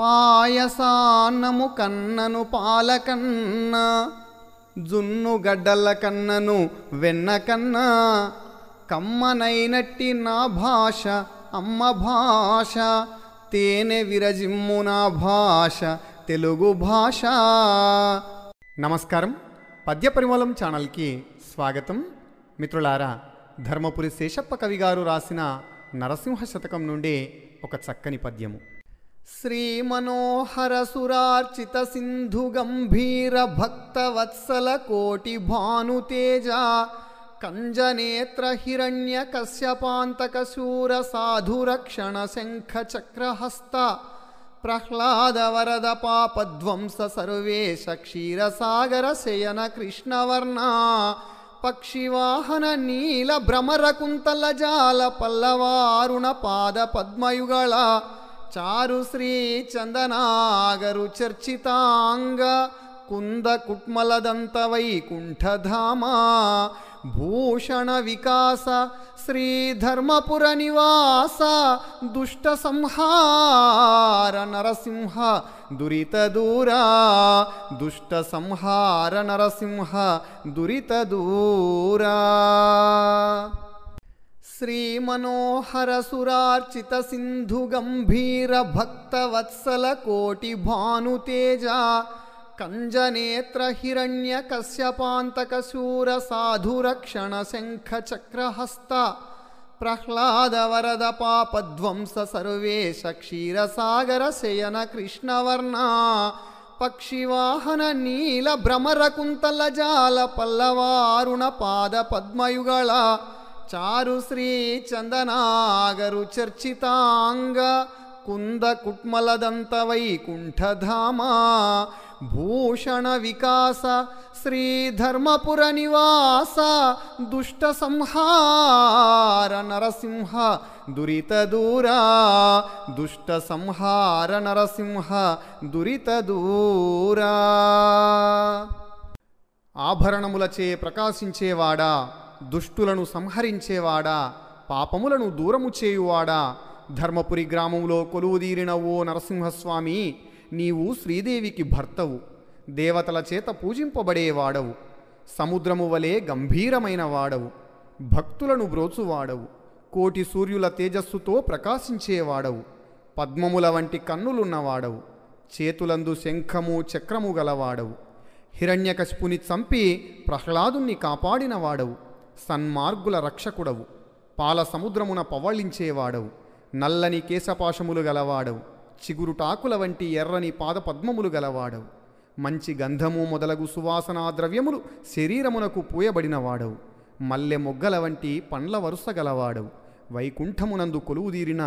పాయసాన్నము కన్నను పాలకన్న జున్ను గడ్డల కన్నను వెన్న కన్నా కమ్మనైనట్టి నా భాష అమ్మ భాష తేనె విరజిమ్ము నా భాష తెలుగు భాష నమస్కారం పద్య పరిమళం ఛానల్కి స్వాగతం మిత్రులారా ధర్మపురి శేషప్ప కవి గారు రాసిన నరసింహ శతకం నుండి ఒక చక్కని పద్యము श्रीमनोहरसुरार्चितसिन्धुगम्भीरभक्तवत्सलकोटिभानुतेजा कञ्जनेत्रहिरण्यकस्यपान्तकशूरसाधुरक्षणशङ्खचक्रहस्त प्रह्लादवरद सर्वेश क्षीरसागरशयनकृष्णवर्णा पक्षिवाहननीलभ्रमरकुन्तल चारुश्री चन्दनागरुचर्चिताङ्ग कुन्दकुट्मलदन्त वैकुण्ठधामा भूषणविकास श्रीधर्मपुरनिवास दुष्टसंहार नरसिंह दुरितदूरा दुष्टसंहार नरसिंह दुरितदूरा श्रीमनोहरसुरार्चितसिन्धुगम्भीरभक्तवत्सलकोटिभानुतेजा कञ्जनेत्रहिरण्यकस्यपान्तकशूरसाधुरक्षणशङ्खचक्रहस्त प्रह्लादवरद पापध्वंस सर्वेश क्षीरसागरशयनकृष्णवर्णा पक्षिवाहननीलभ्रमरकुन्तल చారు శ్రీ చందనాగరు చర్చితాంగ ಕುಂದ ಕುಟ್ಮಲದಂತ ವೈಕುಂಠಧಾಮ ಭೂಷಣ ವಿಕಾಸ ಶ್ರೀ ಧರ್ಮಪುರ ನಿವಾಸ ದುಷ್ಟ ಸಂಹಾರ ನರಸಿಂಹ ದುರಿತ ದೂರ ದುಷ್ಟ ಸಂಹಾರ ನರಸಿಂಹ ದುರಿತ దూరా ఆభరణములచే ప్రకాశించేవాడా దుష్టులను సంహరించేవాడా పాపములను దూరము చేయువాడా ధర్మపురి గ్రామంలో కొలువుదీరిన ఓ నరసింహస్వామి నీవు శ్రీదేవికి భర్తవు దేవతల చేత పూజింపబడేవాడవు సముద్రము వలె గంభీరమైన వాడవు భక్తులను బ్రోచువాడవు కోటి సూర్యుల తేజస్సుతో ప్రకాశించేవాడవు పద్మముల వంటి కన్నులున్నవాడవు చేతులందు శంఖము చక్రము గలవాడవు హిరణ్యకశిపుని చంపి ప్రహ్లాదుణ్ణి కాపాడినవాడవు సన్మార్గుల రక్షకుడవు పాల సముద్రమున పవళించేవాడవు నల్లని కేశపాశములు గలవాడవు చిగురుటాకుల వంటి ఎర్రని పాదపద్మములు గలవాడవు మంచి గంధము మొదలగు సువాసనా ద్రవ్యములు శరీరమునకు పూయబడినవాడవు మల్లె మొగ్గల వంటి పండ్ల వరుస గలవాడవు వైకుంఠమునందు కొలువుదీరిన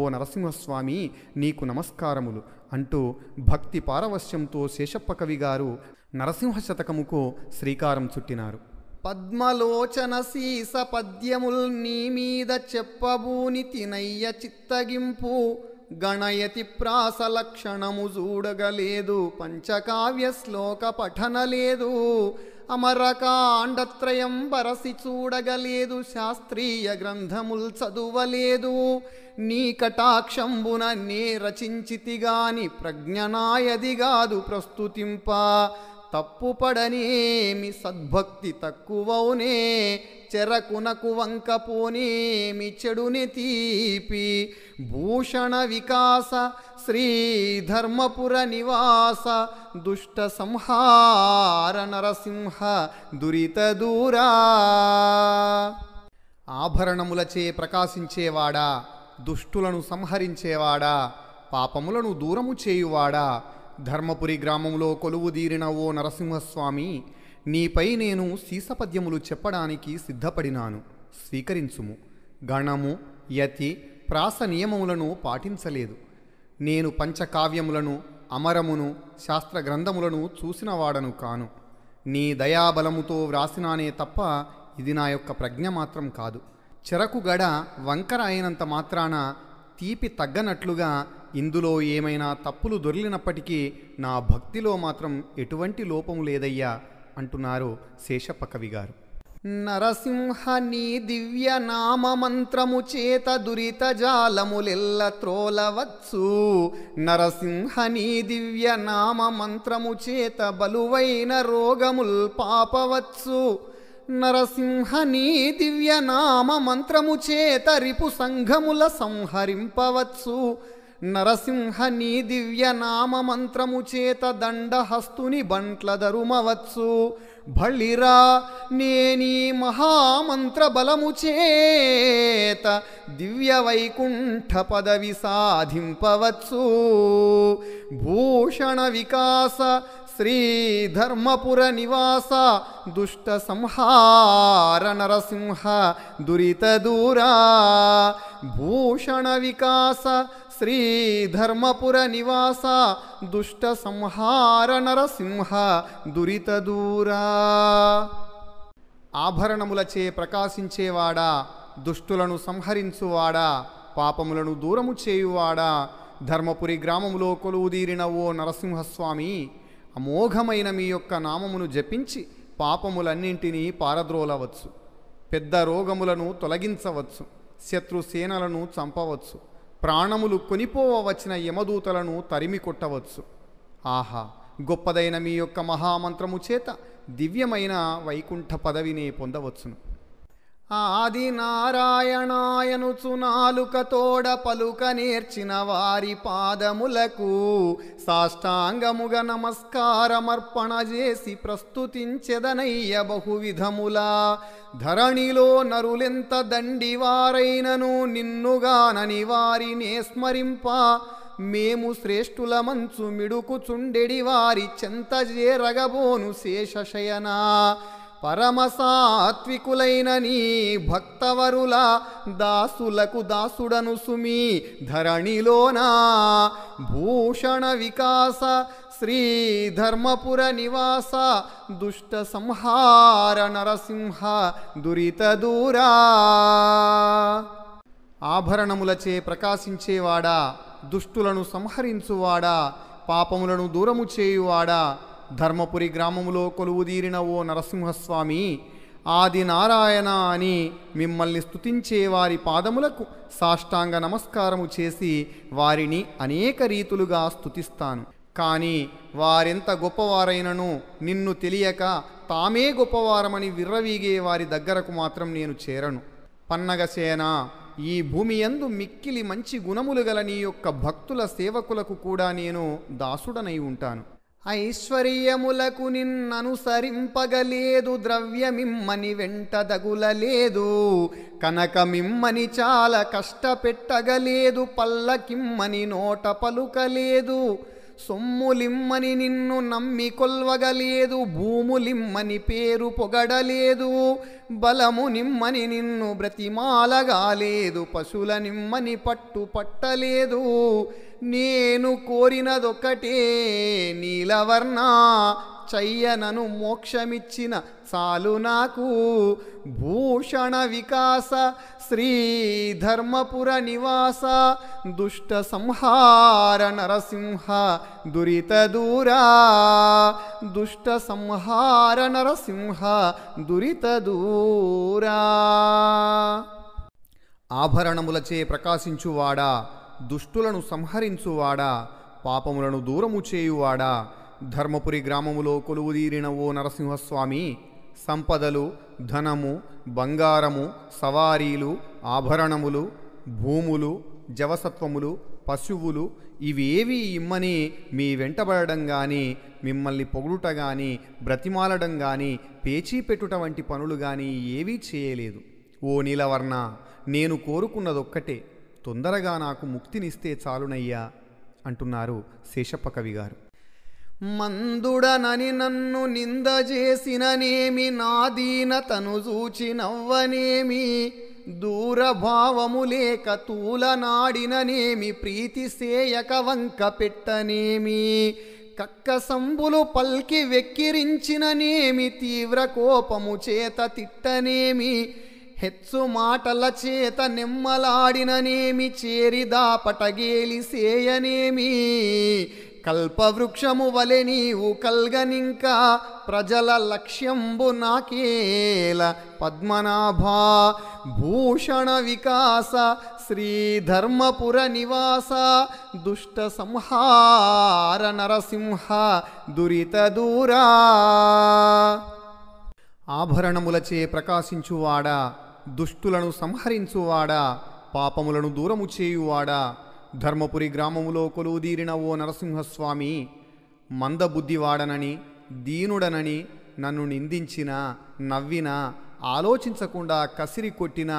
ఓ నరసింహస్వామి నీకు నమస్కారములు అంటూ భక్తి పారవశ్యంతో శేషప్ప కవి గారు నరసింహ శతకముకు శ్రీకారం చుట్టినారు పద్మలోచన సీస పద్యముల్ మీద చెప్పబూని తినయ్య చిత్తగింపు గణయతి ప్రాసలక్షణము చూడగలేదు పంచకావ్య శ్లోక పఠన లేదు అమరకాండత్రయం బరసి చూడగలేదు శాస్త్రీయ గ్రంథముల్ చదువలేదు నీ కటాక్షంబున నే రచించితిగాని ప్రజ్ఞనాయది కాదు ప్రస్తుతింప తప్పుపడనేమి సద్భక్తి తక్కువౌనే చెరకునకు వంకపోనేమి చెడుని తీపి భూషణ వికాస శ్రీధర్మపుర నివాస దుష్ట సంహార నరసింహ దురిత దూరా ఆభరణములచే ప్రకాశించేవాడా దుష్టులను సంహరించేవాడా పాపములను దూరము చేయువాడా ధర్మపురి గ్రామంలో కొలువుదీరిన ఓ నరసింహస్వామి నీపై నేను సీసపద్యములు చెప్పడానికి సిద్ధపడినాను స్వీకరించుము గణము యతి ప్రాస నియమములను పాటించలేదు నేను పంచకావ్యములను అమరమును శాస్త్ర గ్రంథములను చూసినవాడను కాను నీ దయాబలముతో వ్రాసినానే తప్ప ఇది నా యొక్క ప్రజ్ఞ మాత్రం కాదు చెరకు గడ వంకర అయినంత మాత్రాన తీపి తగ్గనట్లుగా ఇందులో ఏమైనా తప్పులు దొరిలినప్పటికీ నా భక్తిలో మాత్రం ఎటువంటి లోపము లేదయ్యా అంటున్నారు శేషపకవి గారు నరసింహ నీ దివ్య నామ మంత్రము చేత దురిత జాలములెల్ల త్రోలవచ్చు నరసింహ నీ దివ్య నామ మంత్రము చేత బలువైన రోగముల్ పాపవచ్చు నరసింహ నీ దివ్య నామ మంత్రము చేత రిపు సంఘముల సంహరింపవచ్చు నరసింహని దివ్యనామ మంత్రము చేత దండహస్తుని ధరుమవచ్చు భళిరా నేనీ మహామంత్ర బలము చేత దివ్య వైకుంఠ పదవి సాధింపవచ్చు భూషణ వికాస శ్రీధర్మపుర నివాస దుష్ట సంహార నరసింహ దురిత దూరా భూషణ వికాస శ్రీ ధర్మపుర నివాస దుష్ట సంహార నరసింహ దురిత దూరా ఆభరణములచే ప్రకాశించేవాడా దుష్టులను సంహరించువాడా పాపములను దూరము చేయువాడా ధర్మపురి గ్రామములో కొలువుదీరిన ఓ నరసింహస్వామి అమోఘమైన మీ యొక్క నామమును జపించి పాపములన్నింటినీ పారద్రోలవచ్చు పెద్ద రోగములను తొలగించవచ్చు శత్రు సేనలను చంపవచ్చు ప్రాణములు కొనిపోవచ్చిన యమదూతలను తరిమి కొట్టవచ్చు ఆహా గొప్పదైన మీ యొక్క మహామంత్రము చేత దివ్యమైన వైకుంఠ పదవిని పొందవచ్చును ఆది నారాయణాయనుచు నాలుకతోడ పలుక నేర్చిన వారి పాదములకు సాష్టాంగముగ నమస్కారమర్పణ చేసి ప్రస్తుతించెదనయ్య బహువిధముల ధరణిలో నరులెంత దండివారైనను నిన్నుగానని వారినే స్మరింప మేము శ్రేష్ఠుల మంచు మిడుకుచుండెడి వారి చెంత చేరగబోను శేషశయనా పరమసాత్వికులైన నీ భక్తవరుల దాసులకు దాసుడను సుమి ధరణిలోనా భూషణ వికాస శ్రీ ధర్మపుర నివాస దుష్ట సంహార నరసింహ దురిత దూరా ఆభరణములచే ప్రకాశించేవాడా దుష్టులను సంహరించువాడా పాపములను దూరము చేయువాడా ధర్మపురి కొలువు కొలువుదీరిన ఓ నరసింహస్వామి ఆది నారాయణ అని మిమ్మల్ని స్తుతించే వారి పాదములకు సాష్టాంగ నమస్కారము చేసి వారిని అనేక రీతులుగా స్థుతిస్తాను కానీ వారెంత గొప్పవారైనను నిన్ను తెలియక తామే గొప్పవారమని విర్రవీగే వారి దగ్గరకు మాత్రం నేను చేరను పన్నగసేన ఈ భూమి యందు మిక్కిలి మంచి గుణములు గల నీ యొక్క భక్తుల సేవకులకు కూడా నేను దాసుడనై ఉంటాను ఐశ్వర్యములకు నిన్ననుసరింపగలేదు ద్రవ్యమిమ్మని వెంట దగులలేదు కనకమిమ్మని చాలా కష్టపెట్టగలేదు పల్లకిమ్మని నోట పలుకలేదు సొమ్ములిమ్మని నిన్ను నమ్మి కొల్వగలేదు భూములిమ్మని పేరు పొగడలేదు బలము నిమ్మని నిన్ను బ్రతిమాలగాలేదు పశుల నిమ్మని పట్టు పట్టలేదు నేను కోరినదొక్కటే నీలవర్ణ చయ్యనను మోక్షమిచ్చిన చాలు నాకు భూషణ వికాస శ్రీ ధర్మపుర నివాస దుష్ట సంహార నరసింహ దురిత దూరా దుష్ట సంహార నరసింహ దురిత దూరా ఆభరణములచే ప్రకాశించువాడా దుష్టులను సంహరించువాడా పాపములను దూరము చేయువాడా ధర్మపురి గ్రామములో కొలువుదీరిన ఓ నరసింహస్వామి సంపదలు ధనము బంగారము సవారీలు ఆభరణములు భూములు జవసత్వములు పశువులు ఇవేవి ఇమ్మని మీ వెంటబడడం కానీ మిమ్మల్ని పొగుడుట కానీ బ్రతిమాలడం కానీ పేచీ పెట్టుట వంటి పనులు కానీ ఏవీ చేయలేదు ఓ నీలవర్ణ నేను కోరుకున్నదొక్కటే తొందరగా నాకు ముక్తినిస్తే చాలునయ్యా అంటున్నారు శేషప్పకవి గారు మందుడనని నన్ను నిందజేసిననేమి చేసిననేమి నాదీన తను చూచి నవ్వనేమి దూరభావము లేక తూలనాడిననేమి ప్రీతి సేయక వంక పెట్టనేమి కక్క సంబులు పల్కి వెక్కిరించిననేమి తీవ్ర కోపము చేత తిట్టనేమి హెచ్చు మాటల చేత నిమ్మలాడిననేమి చేరిదా పటగేలి సేయనేమి కల్పవృక్షము వలె నీవు కల్గనింకా ప్రజల లక్ష్యంబు నాకేల పద్మనాభ భూషణ వికాస శ్రీధర్మపుర నివాస దుష్ట సంహార నరసింహ దురిత దూరా ఆభరణములచే ప్రకాశించువాడా దుష్టులను సంహరించువాడా పాపములను దూరము చేయువాడా ధర్మపురి గ్రామములో కొలువుదీరిన ఓ నరసింహస్వామి మందబుద్ధివాడనని దీనుడనని నన్ను నిందించినా నవ్వినా ఆలోచించకుండా కసిరి కొట్టినా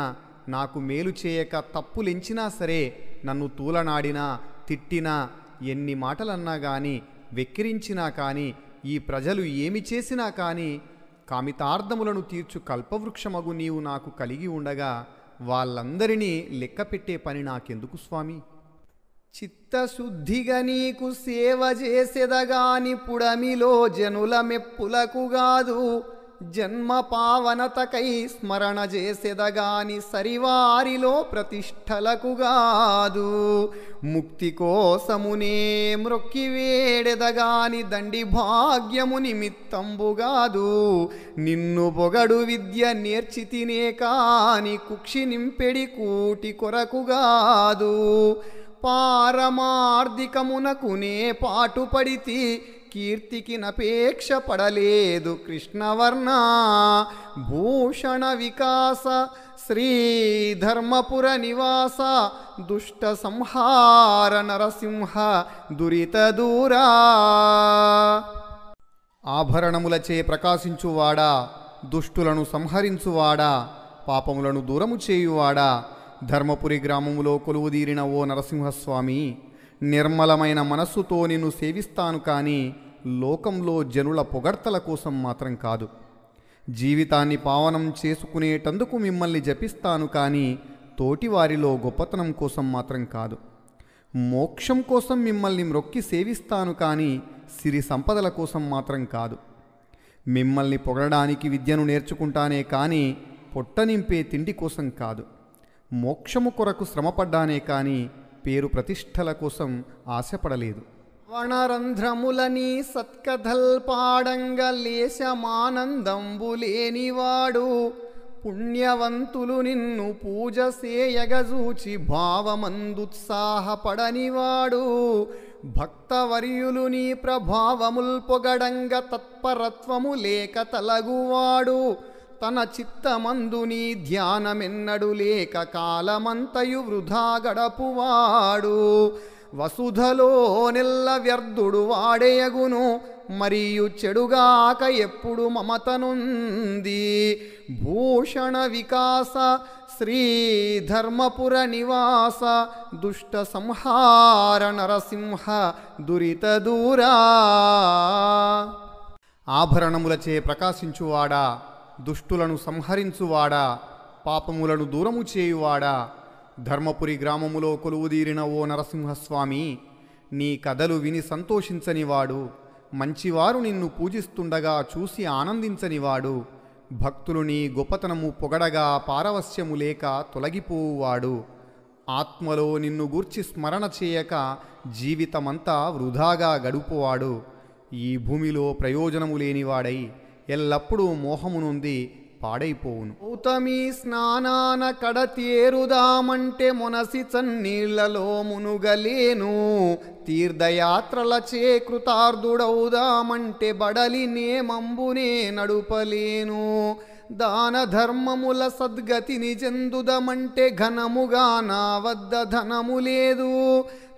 నాకు మేలు చేయక తప్పులెంచినా సరే నన్ను తూలనాడినా తిట్టినా ఎన్ని మాటలన్నా కానీ వెక్కిరించినా కానీ ఈ ప్రజలు ఏమి చేసినా కానీ కామితార్థములను తీర్చు కల్పవృక్షమగు నీవు నాకు కలిగి ఉండగా వాళ్ళందరినీ లెక్కపెట్టే పని నాకెందుకు స్వామి చిత్తశుద్ధిగా నీకు సేవ చేసెదగాని పుడమిలో జనుల మెప్పులకు కాదు జన్మ పావనతకై స్మరణ చేసెదగాని సరివారిలో గాదు ముక్తి కోసమునే వేడెదగాని దండి భాగ్యము నిమిత్తంబుగాదు నిన్ను పొగడు విద్య నేర్చి తినే కాని కుక్షి నింపెడి కూటి కొరకుగాదు పారమార్థికమునకునే పాటుపడితి కీర్తికి నపేక్ష పడలేదు కృష్ణవర్ణ భూషణ వికాస శ్రీధర్మపుర నివాస దుష్ట సంహార నరసింహ దురిత దూరా ఆభరణములచే ప్రకాశించువాడా దుష్టులను సంహరించువాడా పాపములను దూరము చేయువాడా ధర్మపురి గ్రామములో కొలువుదీరిన ఓ నరసింహస్వామి నిర్మలమైన మనస్సుతో నిన్ను సేవిస్తాను కానీ లోకంలో జనుల పొగడ్తల కోసం మాత్రం కాదు జీవితాన్ని పావనం చేసుకునేటందుకు మిమ్మల్ని జపిస్తాను కానీ తోటివారిలో గొప్పతనం కోసం మాత్రం కాదు మోక్షం కోసం మిమ్మల్ని మ్రొక్కి సేవిస్తాను కానీ సిరి సంపదల కోసం మాత్రం కాదు మిమ్మల్ని పొగడడానికి విద్యను నేర్చుకుంటానే కానీ పొట్ట నింపే తిండి కోసం కాదు మోక్షము కొరకు శ్రమపడ్డానే కానీ పేరు ప్రతిష్టల కోసం ఆశపడలేదు వనరంధ్రములని సత్కథల్పాడంగ లేశమానందంబులేనివాడు పుణ్యవంతులు నిన్ను పూజ సేయగజూచి భావమందుత్సాహపడనివాడు భక్తవర్యులు నీ ప్రభావముల్ పొగడంగ తత్పరత్వము లేక తలగువాడు తన చిత్తమందుని ధ్యానమెన్నడు లేక కాలమంతయు వృధా గడపువాడు వసుధలో నెల్ల వ్యర్థుడు వాడేయగును మరియు చెడుగాక ఎప్పుడు మమతనుంది భూషణ వికాస శ్రీధర్మపుర నివాస దుష్ట సంహార నరసింహ దురిత దూరా ఆభరణములచే ప్రకాశించువాడా దుష్టులను సంహరించువాడా పాపములను దూరము చేయువాడా ధర్మపురి గ్రామములో కొలువుదీరిన ఓ నరసింహస్వామి నీ కథలు విని సంతోషించనివాడు మంచివారు నిన్ను పూజిస్తుండగా చూసి ఆనందించనివాడు భక్తులు నీ గొప్పతనము పొగడగా పారవస్యము లేక తొలగిపోవువాడు ఆత్మలో నిన్ను గూర్చి స్మరణ చేయక జీవితమంతా వృధాగా గడుపువాడు ఈ భూమిలో ప్రయోజనము లేనివాడై ఎల్లప్పుడూ మోహమునుంది పాడైపోవును గౌతమి స్నానాన కడతేరుదామంటే మొనసి చన్నీళ్లలో మునుగలేను తీర్థయాత్రల చే కృతార్థుడవుదామంటే బడలి మంబునే నడుపలేను దాన ధర్మముల సద్గతిని చెందుదమంటే ఘనముగా నా వద్ద ధనము లేదు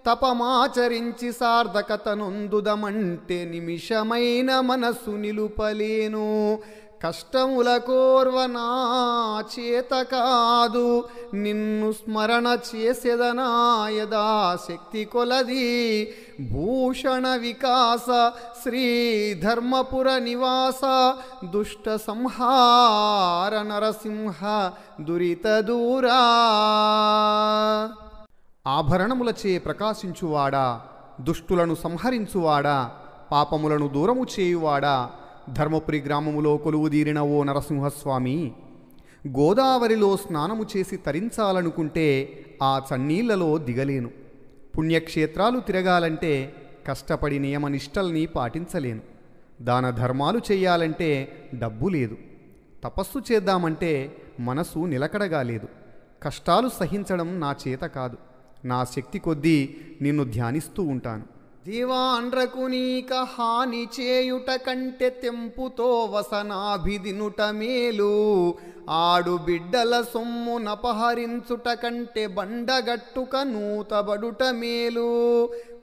తపమాచరించి సార్థకతనొందుదమంటే నిమిషమైన మనస్సు నిలుపలేను కష్టముల కోర్వనా చేత కాదు నిన్ను స్మరణ చేసేదనా యదా శక్తి కొలది భూషణ వికాస శ్రీ ధర్మపుర నివాస దుష్ట సంహార నరసింహ దురిత దూరా ఆభరణములచే ప్రకాశించువాడా దుష్టులను సంహరించువాడా పాపములను దూరము చేయువాడా ధర్మపురి గ్రామములో కొలువు దీరిన ఓ నరసింహస్వామి గోదావరిలో స్నానము చేసి తరించాలనుకుంటే ఆ చన్నీళ్లలో దిగలేను పుణ్యక్షేత్రాలు తిరగాలంటే కష్టపడి నియమనిష్టల్ని పాటించలేను దాన ధర్మాలు చేయాలంటే డబ్బు లేదు తపస్సు చేద్దామంటే మనసు నిలకడగా లేదు కష్టాలు సహించడం నా చేత కాదు నా శక్తి కొద్దీ నిన్ను ధ్యానిస్తూ ఉంటాను దివాండ్రకునీక హాని చేయుట కంటే తెంపుతో వసనాభిదినుట మేలు ఆడు బిడ్డల సొమ్ము నపహరించుట కంటే బండగట్టుక నూతబడుట మేలు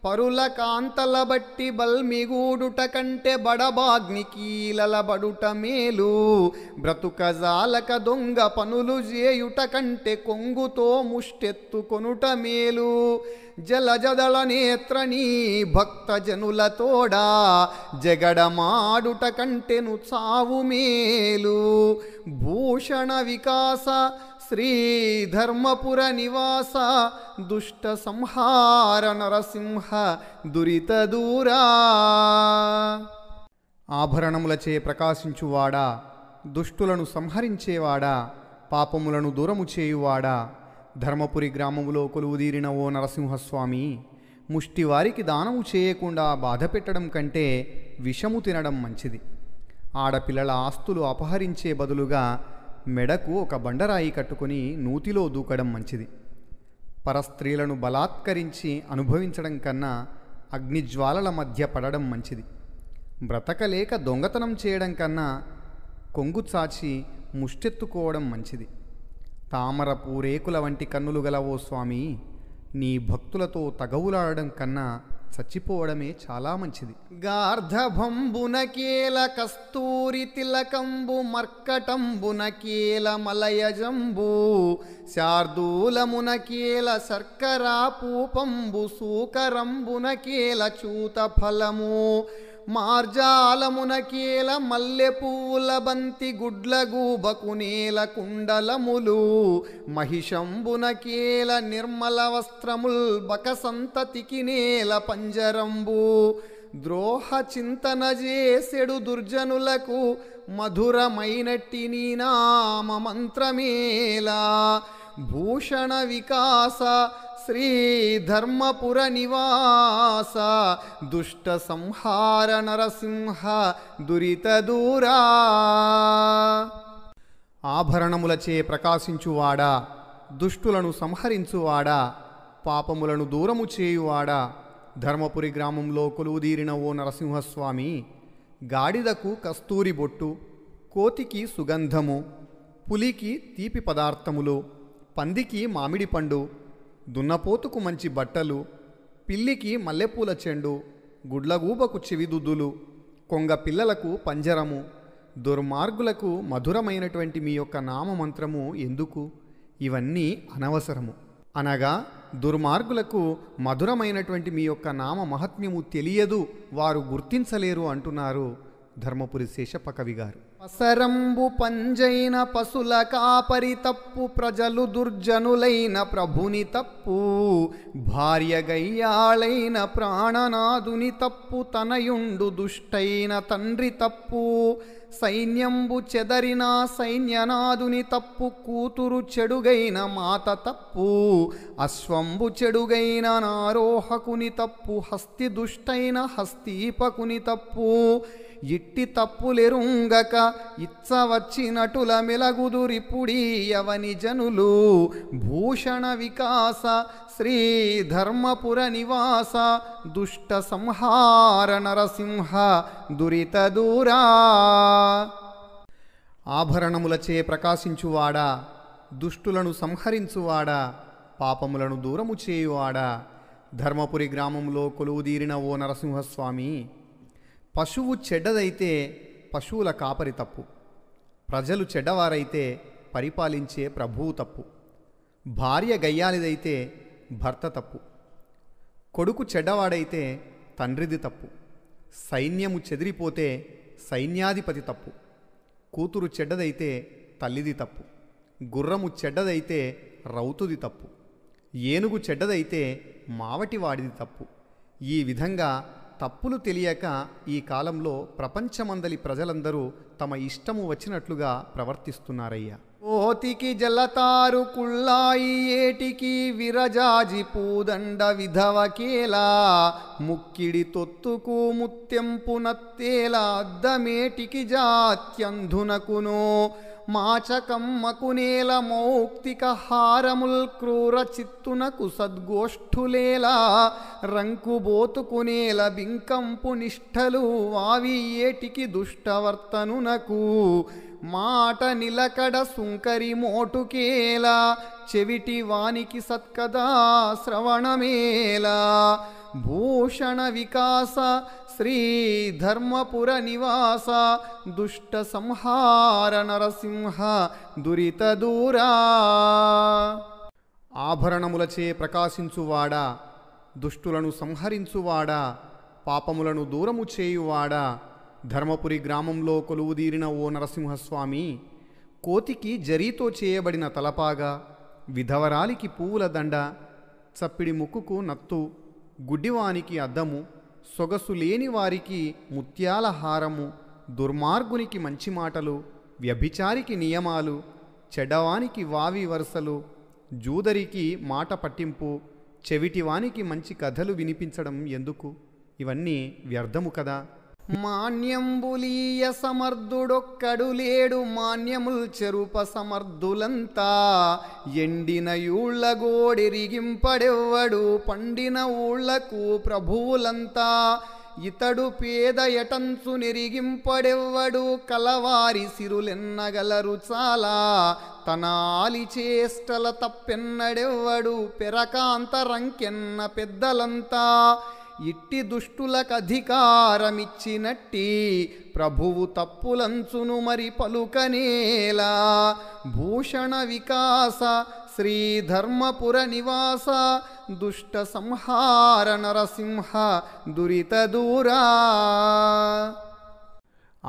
పరుల కాంతల బట్టి బల్మిగూడుట కంటే కీలల బడుట మేలు బ్రతుక జాలక దొంగ పనులు చేయుట కంటే కొంగుతో ముష్టెత్తుకొనుట మేలు జలజదళ నేత్రనీ భక్త జనులతోడా జగడమాడుట కంటెను చావు మేలు భూషణ వికాస శ్రీ ధర్మపుర నివాస దుష్ట సంహార నరసింహ దురిత దూరా ఆభరణములచే ప్రకాశించువాడా దుష్టులను సంహరించేవాడా పాపములను దూరము చేయువాడా ధర్మపురి గ్రామములో కొలువుదీరిన ఓ నరసింహస్వామి ముష్టివారికి దానము చేయకుండా బాధ పెట్టడం కంటే విషము తినడం మంచిది ఆడపిల్లల ఆస్తులు అపహరించే బదులుగా మెడకు ఒక బండరాయి కట్టుకుని నూతిలో దూకడం మంచిది పరస్త్రీలను బలాత్కరించి అనుభవించడం కన్నా అగ్నిజ్వాలల మధ్య పడడం మంచిది బ్రతకలేక దొంగతనం చేయడం కన్నా కొంగు చాచి ముష్టెత్తుకోవడం మంచిది తామర పూరేకుల వంటి కన్నులు గల ఓ స్వామి నీ భక్తులతో తగవులాడడం కన్నా చచ్చిపోవడమే చాలా మంచిది గార్ధభంబునకేల కస్తూరి తిలకంబు మర్కటంబునకేల మలయజంబు శార్దూలమునకేల శర్కరా పూపంబు సూకరంబునకేల చూత ఫలము మార్జాలమునకేల మల్లె పూల బంతి గుడ్ల గూబకు నేల కుండలములు మహిషంబునకేల నిర్మల వస్త్రముల్ బక సంతతికి నేల పంజరంబు ద్రోహ చింతన చేసెడు దుర్జనులకు మధురమైనట్టి నీ నామ మంత్రమేలా భూషణ వికాస శ్రీధర్మపుర నివాస దుష్ట సంహార నరసింహ దురిత దూరా ఆభరణములచే ప్రకాశించువాడా దుష్టులను సంహరించువాడా పాపములను దూరము చేయువాడా ధర్మపురి గ్రామంలో కొలువుదీరిన ఓ నరసింహస్వామి గాడిదకు కస్తూరి బొట్టు కోతికి సుగంధము పులికి తీపి పదార్థములు పందికి మామిడి పండు దున్నపోతుకు మంచి బట్టలు పిల్లికి మల్లెపూల చెండు గుడ్లగూబకు చెవిదుద్దులు కొంగ పిల్లలకు పంజరము దుర్మార్గులకు మధురమైనటువంటి మీ యొక్క నామమంత్రము ఎందుకు ఇవన్నీ అనవసరము అనగా దుర్మార్గులకు మధురమైనటువంటి మీ యొక్క నామ మహాత్మ్యము తెలియదు వారు గుర్తించలేరు అంటున్నారు ధర్మపురి శేషప్ప గారు పసరంబు పంజైన పశుల కాపరి తప్పు ప్రజలు దుర్జనులైన ప్రభుని తప్పు భార్య గయ్యాళైన ప్రాణనాథుని తప్పు తనయుండు దుష్టైన తండ్రి తప్పు సైన్యంబు చెదరిన సైన్యనాథుని తప్పు కూతురు చెడుగైన మాత తప్పు అశ్వంబు చెడుగైన నారోహకుని తప్పు హస్తి దుష్టైన హస్తీపకుని తప్పు ఇట్టి తప్పులెరుంగక ఇచ్చవచ్చినటుల యవని జనులు భూషణ వికాస శ్రీ ధర్మపుర నివాస దుష్ట సంహార నరసింహ దురిత దూరా ఆభరణములచే ప్రకాశించువాడా దుష్టులను సంహరించువాడా పాపములను దూరము చేయువాడా ధర్మపురి గ్రామంలో కొలువుదీరిన ఓ నరసింహస్వామి పశువు చెడ్డదైతే పశువుల కాపరి తప్పు ప్రజలు చెడ్డవారైతే పరిపాలించే ప్రభువు తప్పు భార్య గయ్యాలిదైతే భర్త తప్పు కొడుకు చెడ్డవాడైతే తండ్రిది తప్పు సైన్యము చెదిరిపోతే సైన్యాధిపతి తప్పు కూతురు చెడ్డదైతే తల్లిది తప్పు గుర్రము చెడ్డదైతే రౌతుది తప్పు ఏనుగు చెడ్డదైతే మావటివాడిది తప్పు ఈ విధంగా తప్పులు తెలియక ఈ కాలంలో ప్రపంచమందలి ప్రజలందరూ తమ ఇష్టము వచ్చినట్లుగా ప్రవర్తిస్తున్నారయ్యా ఓతికి జలతారు కుళ్ళాయి ఏటికి విరజాజి పూదండ విధవకేలా ముక్కిడి తొత్తుకు ముత్యంపు నత్తేలా అద్దమేటికి జాత్యంధునకునో మాచకమ్మకునేల మౌక్తిక హారముల్ క్రూర చిత్తునకు సద్గోష్ఠులేలా రంకుబోతుకునేల బింకంపు నిష్ఠలు వావి ఏటికి దుష్టవర్తనునకు మాట నిలకడ సుంకరి మోటుకేలా చెవిటి వానికి సత్కదా శ్రవణమేలా భూషణ వికాస శ్రీ ధర్మపుర నివాస దుష్ట సంహార నరసింహ దురిత దూరా ఆభరణములచే ప్రకాశించువాడా దుష్టులను సంహరించువాడా పాపములను దూరము చేయువాడా ధర్మపురి గ్రామంలో కొలువుదీరిన ఓ నరసింహస్వామి కోతికి జరీతో చేయబడిన తలపాగా విధవరాలికి పువ్వుల దండ చప్పిడి ముక్కుకు నత్తు గుడ్డివానికి అద్దము సొగసు లేని వారికి ముత్యాల హారము దుర్మార్గునికి మంచి మాటలు వ్యభిచారికి నియమాలు చెడవానికి వావి వరుసలు జూదరికి మాట పట్టింపు చెవిటివానికి మంచి కథలు వినిపించడం ఎందుకు ఇవన్నీ వ్యర్థము కదా మాన్యంబులీయ సమర్థుడొక్కడు లేడు మాన్యముల్ చెరుప సమర్థులంతా ఎండిన యూళ్ళ గోడెరిగింపడెవ్వడు పండిన ఊళ్లకు ప్రభువులంతా ఇతడు పేద ఎటంచు నిరిగింపడెవ్వడు కలవారి సిరులెన్నగలరు చాలా తన ఆలి చేష్టల తప్పెన్నడెవ్వడు పెరకాంతరంకెన్న పెద్దలంతా ఇట్టి అధికారమిచ్చినట్టి ప్రభువు తప్పులంచును మరి పలుకనేలా భూషణ వికాస శ్రీధర్మపుర నివాస దుష్ట సంహార నరసింహ దురిత దూరా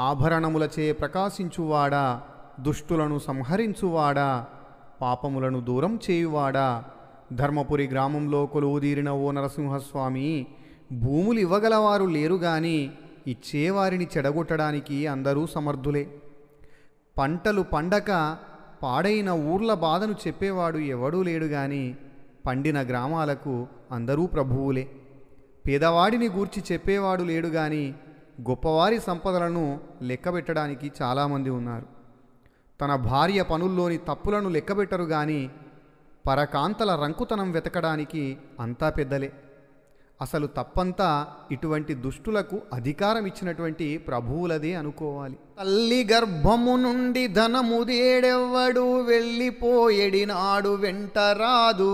ఆభరణములచే ప్రకాశించువాడా దుష్టులను సంహరించువాడా పాపములను దూరం చేయువాడా ధర్మపురి గ్రామంలో కొలువుదీరిన ఓ నరసింహస్వామి భూములు ఇవ్వగలవారు లేరు గాని ఇచ్చేవారిని చెడగొట్టడానికి అందరూ సమర్థులే పంటలు పండక పాడైన ఊర్ల బాధను చెప్పేవాడు ఎవడూ లేడు గాని పండిన గ్రామాలకు అందరూ ప్రభువులే పేదవాడిని గూర్చి చెప్పేవాడు లేడు గాని గొప్పవారి సంపదలను లెక్కబెట్టడానికి చాలామంది ఉన్నారు తన భార్య పనుల్లోని తప్పులను లెక్కబెట్టరు గాని పరకాంతల రంకుతనం వెతకడానికి అంతా పెద్దలే అసలు తప్పంతా ఇటువంటి దుష్టులకు అధికారం ఇచ్చినటువంటి ప్రభువులదే అనుకోవాలి తల్లి గర్భము నుండి ధనముదేడెవ్వడు వెళ్ళిపోయేడినాడు రాదు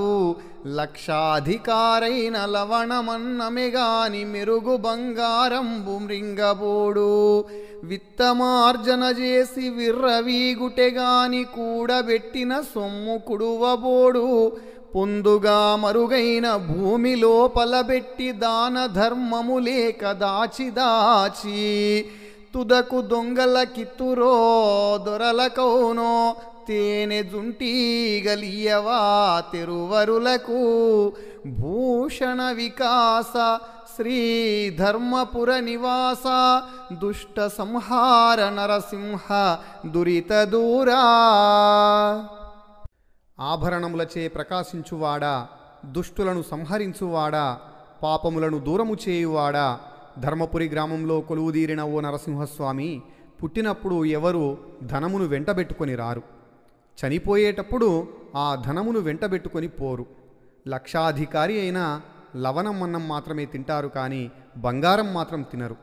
లక్షాధికారైన లవణమన్నమిగాని మెరుగు బంగారంబు మృంగబోడు విత్తమార్జన చేసి విర్రవీగుటెగాని కూడబెట్టిన సొమ్ము కుడువబోడు పొందుగా మరుగైన భూమి పెట్టి దాన దాచి దాచి తుదకు దొంగల కిత్తురో దొరల కౌనో తేనె జుంటీగలియవా తిరువరులకు భూషణ వికాస శ్రీ ధర్మపుర నివాస దుష్ట సంహార నరసింహ దురిత దూరా ఆభరణములచే ప్రకాశించువాడా దుష్టులను సంహరించువాడా పాపములను దూరము చేయువాడా ధర్మపురి గ్రామంలో కొలువుదీరిన ఓ నరసింహస్వామి పుట్టినప్పుడు ఎవరు ధనమును వెంటబెట్టుకొని రారు చనిపోయేటప్పుడు ఆ ధనమును వెంటబెట్టుకొని పోరు లక్షాధికారి అయిన లవణం అన్నం మాత్రమే తింటారు కానీ బంగారం మాత్రం తినరు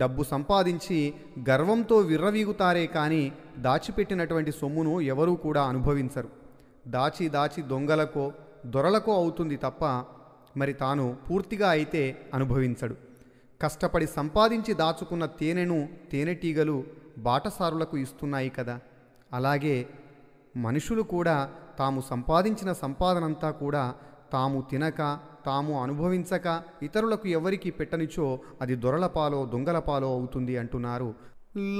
డబ్బు సంపాదించి గర్వంతో విర్రవీగుతారే కానీ దాచిపెట్టినటువంటి సొమ్మును ఎవరూ కూడా అనుభవించరు దాచి దాచి దొంగలకో దొరలకో అవుతుంది తప్ప మరి తాను పూర్తిగా అయితే అనుభవించడు కష్టపడి సంపాదించి దాచుకున్న తేనెను తేనెటీగలు బాటసారులకు ఇస్తున్నాయి కదా అలాగే మనుషులు కూడా తాము సంపాదించిన సంపాదనంతా కూడా తాము తినక తాము అనుభవించక ఇతరులకు ఎవరికి పెట్టనిచో అది దొరలపాలో దొంగలపాలో అవుతుంది అంటున్నారు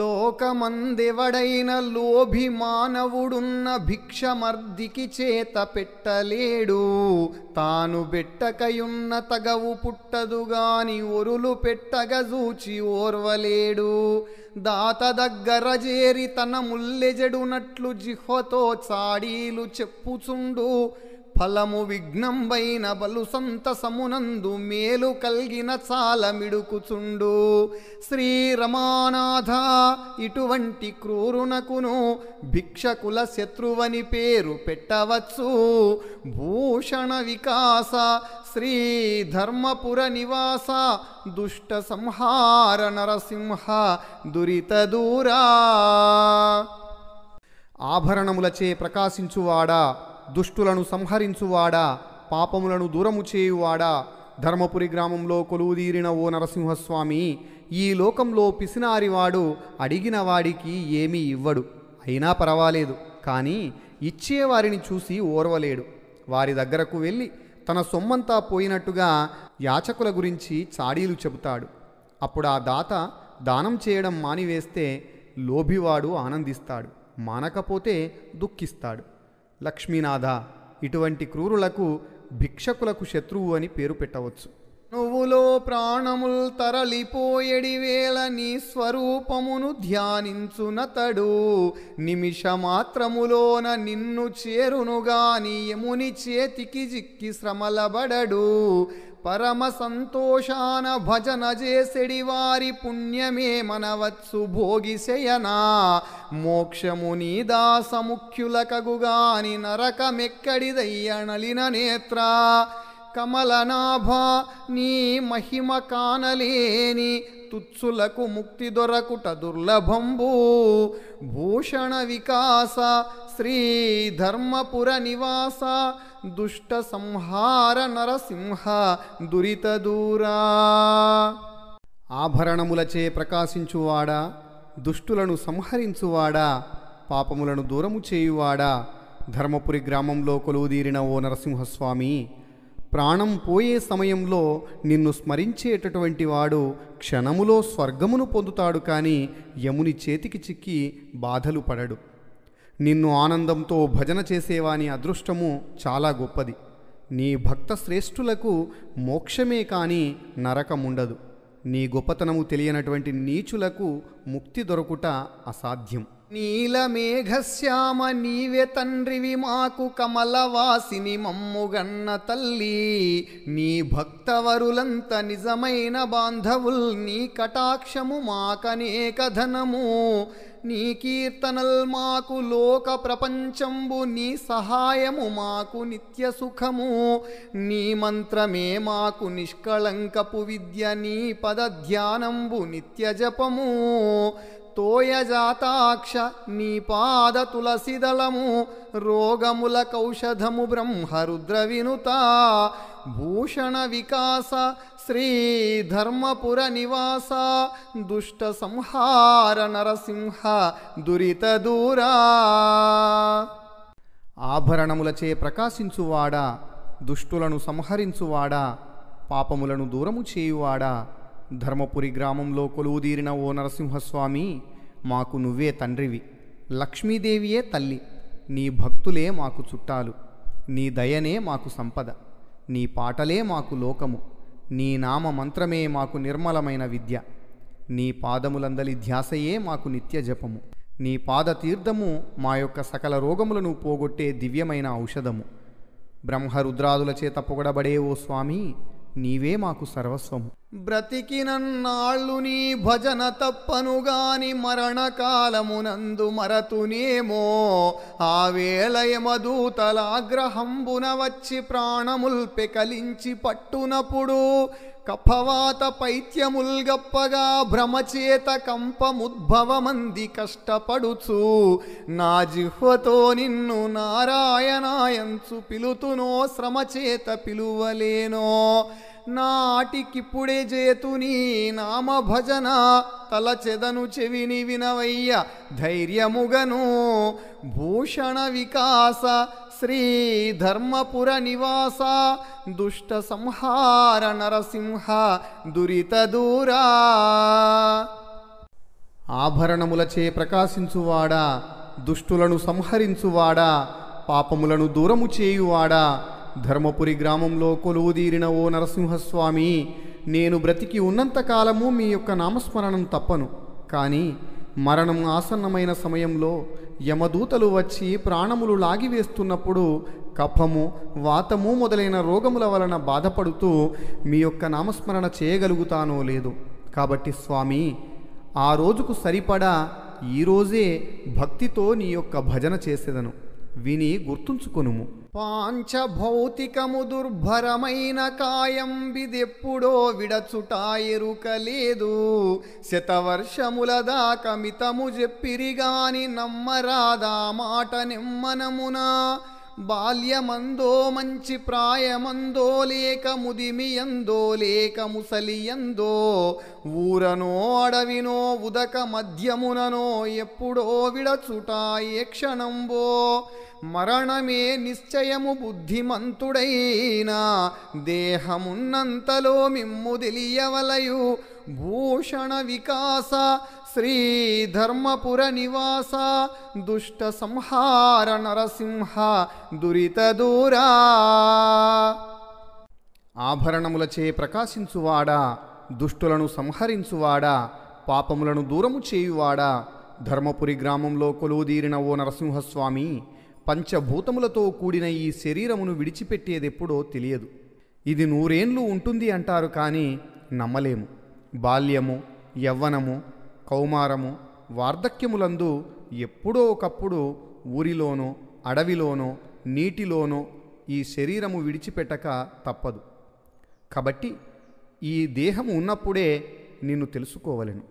లోకమందెవడైన లోభి మానవుడున్న భిక్షమర్దికి చేత పెట్టలేడు తాను బెట్టకయున్న తగవు పుట్టదు గాని ఒరులు చూచి ఓర్వలేడు దాత దగ్గర చేరి తన ముల్లెజడునట్లు జిహ్వతో చాడీలు చెప్పుచుండు ఫలము విఘ్నంబైన బలు సంతసమునందు మేలు కలిగిన చాలమిడుకుచుండు శ్రీరమానాథ ఇటువంటి క్రూరునకును భిక్షకుల శత్రువని పేరు పెట్టవచ్చు భూషణ వికాస శ్రీ ధర్మపుర నివాస దుష్ట సంహార నరసింహ దురిత దూరా ఆభరణములచే ప్రకాశించువాడా దుష్టులను సంహరించువాడా పాపములను దూరము చేయువాడా ధర్మపురి గ్రామంలో కొలువుదీరిన ఓ నరసింహస్వామి ఈ లోకంలో పిసినారివాడు అడిగిన వాడికి ఏమీ ఇవ్వడు అయినా పర్వాలేదు కానీ ఇచ్చేవారిని చూసి ఓర్వలేడు వారి దగ్గరకు వెళ్ళి తన సొమ్మంతా పోయినట్టుగా యాచకుల గురించి చాడీలు చెబుతాడు అప్పుడు ఆ దాత దానం చేయడం మానివేస్తే లోభివాడు ఆనందిస్తాడు మానకపోతే దుఃఖిస్తాడు లక్ష్మీనాథ ఇటువంటి క్రూరులకు భిక్షకులకు శత్రువు అని పేరు పెట్టవచ్చు నువ్వులో ప్రాణముల్ వేళ నీ స్వరూపమును ధ్యానించునతడు నిమిషమాత్రములోన నిన్ను చేరునుగాని యముని చేతికి జిక్కి శ్రమలబడడు పరమ సంతోషాన భజన చేసెడి వారి పుణ్యమే మనవత్సు భోగిశయనా మోక్షము నీ దాసముఖ్యులకగుగాని నరకమెక్కడిదయ్యనలిన నేత్ర కమలనాభ నీ మహిమ కానలేని తుత్సులకు ముక్తి దొరకుట దుర్లభంబు భూషణ వికాస శ్రీ ధర్మపుర నివాస దుష్ట సంహార నరసింహ దురిత దూరా ఆభరణములచే ప్రకాశించువాడా దుష్టులను సంహరించువాడా పాపములను దూరము చేయువాడా ధర్మపురి గ్రామంలో కొలువుదీరిన ఓ నరసింహస్వామి ప్రాణం పోయే సమయంలో నిన్ను స్మరించేటటువంటి వాడు క్షణములో స్వర్గమును పొందుతాడు కానీ యముని చేతికి చిక్కి బాధలు పడడు నిన్ను ఆనందంతో భజన చేసేవాని అదృష్టము చాలా గొప్పది నీ భక్త శ్రేష్ఠులకు మోక్షమే కాని నరకముండదు నీ గొప్పతనము తెలియనటువంటి నీచులకు ముక్తి దొరకుట అసాధ్యం నీలమేఘశ్యామ నీవే తండ్రివి మాకు కమలవాసిని మమ్ముగన్న తల్లి నీ భక్తవరులంత నిజమైన బాంధవుల్ నీ కటాక్షము మాకనేక ధనము నీ కీర్తనల్ మాకు లోక ప్రపంచంబు నీ సహాయము మాకు నిత్య సుఖము నీ మంత్రమే మాకు నిష్కళంకపు విద్య నీ పద ధ్యానంబు నిత్య జపము తోయజాతాక్ష నీ పాద తులసిదలము రోగముల కౌషధము బ్రహ్మరుద్ర వినుత భూషణ వికాస శ్రీ ధర్మపుర నివాస దుష్ట సంహార నరసింహ దురిత దూరా ఆభరణములచే ప్రకాశించువాడా దుష్టులను సంహరించువాడా పాపములను దూరము చేయువాడా ధర్మపురి గ్రామంలో కొలువుదీరిన ఓ నరసింహస్వామి మాకు నువ్వే తండ్రివి లక్ష్మీదేవియే తల్లి నీ భక్తులే మాకు చుట్టాలు నీ దయనే మాకు సంపద నీ పాటలే మాకు లోకము నీ నామ మంత్రమే మాకు నిర్మలమైన విద్య నీ పాదములందలి ధ్యాసయే మాకు నిత్య జపము నీ పాద తీర్థము మా యొక్క సకల రోగములను పోగొట్టే దివ్యమైన ఔషధము బ్రహ్మరుద్రాదుల చేత పొగడబడే ఓ స్వామి నీవే మాకు సర్వస్వం బ్రతికినన్నాళ్ళు నీ భజన తప్పనుగాని మరణకాలమునందు మరతునేమో ఆ ఆవేళయమదూతలాగ్రహంబున వచ్చి ప్రాణముల్పె కలించి పట్టునప్పుడు కఫవాత పైత్యముల్గప్పగా భ్రమచేత కంపముద్భవమంది కష్టపడుచు నా జిహ్వతో నిన్ను నారాయణాయంచు పిలుతునో శ్రమచేత పిలువలేనో నాటికిప్పుడే చేతు నీ నామ భజన తల చెదను చెవిని వినవయ్య ధైర్యముగను భూషణ వికాస శ్రీ ధర్మపుర నివాస దుష్ట సంహార నరసింహ దురిత దూరా ఆభరణములచే ప్రకాశించువాడా దుష్టులను సంహరించువాడా పాపములను దూరము చేయువాడా ధర్మపురి గ్రామంలో కొలువుదీరిన ఓ నరసింహస్వామి నేను బ్రతికి ఉన్నంతకాలము మీ యొక్క నామస్మరణం తప్పను కానీ మరణం ఆసన్నమైన సమయంలో యమదూతలు వచ్చి ప్రాణములు లాగివేస్తున్నప్పుడు కఫము వాతము మొదలైన రోగముల వలన బాధపడుతూ మీ యొక్క నామస్మరణ చేయగలుగుతానో లేదు కాబట్టి స్వామి ఆ రోజుకు సరిపడా ఈరోజే భక్తితో నీ యొక్క భజన చేసేదను విని గుర్తుంచుకొనుము పాంచభౌతికము దుర్భరమైన కాయం విదెప్పుడో విడచుటాయెరుకలేదు శతవర్షముల దాకమితము చెప్పిరిగాని నమ్మరాదా మాట నిమ్మనమునా బాల్యమందో మంచి ప్రాయమందో లేక ముదిమియందో లేక ముసలియందో ఊరనో అడవినో ఉదక మధ్యముననో ఎప్పుడో విడచుట ఏ క్షణంబో మరణమే నిశ్చయము బుద్ధిమంతుడైనా దేహమున్నంతలో మిమ్ము తెలియవలయు భూషణ వికాస శ్రీధర్మపుర నివాస దుష్ట సంహార నరసింహ దురిత దూరా ఆభరణములచే ప్రకాశించువాడా దుష్టులను సంహరించువాడా పాపములను దూరము చేయువాడా ధర్మపురి గ్రామంలో కొలువుదీరిన ఓ నరసింహస్వామి పంచభూతములతో కూడిన ఈ శరీరమును విడిచిపెట్టేదెప్పుడో తెలియదు ఇది నూరేండ్లు ఉంటుంది అంటారు కానీ నమ్మలేము బాల్యము యవ్వనము కౌమారము వార్ధక్యములందు ఎప్పుడో ఒకప్పుడు ఊరిలోనో అడవిలోనో నీటిలోనో ఈ శరీరము విడిచిపెట్టక తప్పదు కాబట్టి ఈ దేహము ఉన్నప్పుడే నిన్ను తెలుసుకోవలను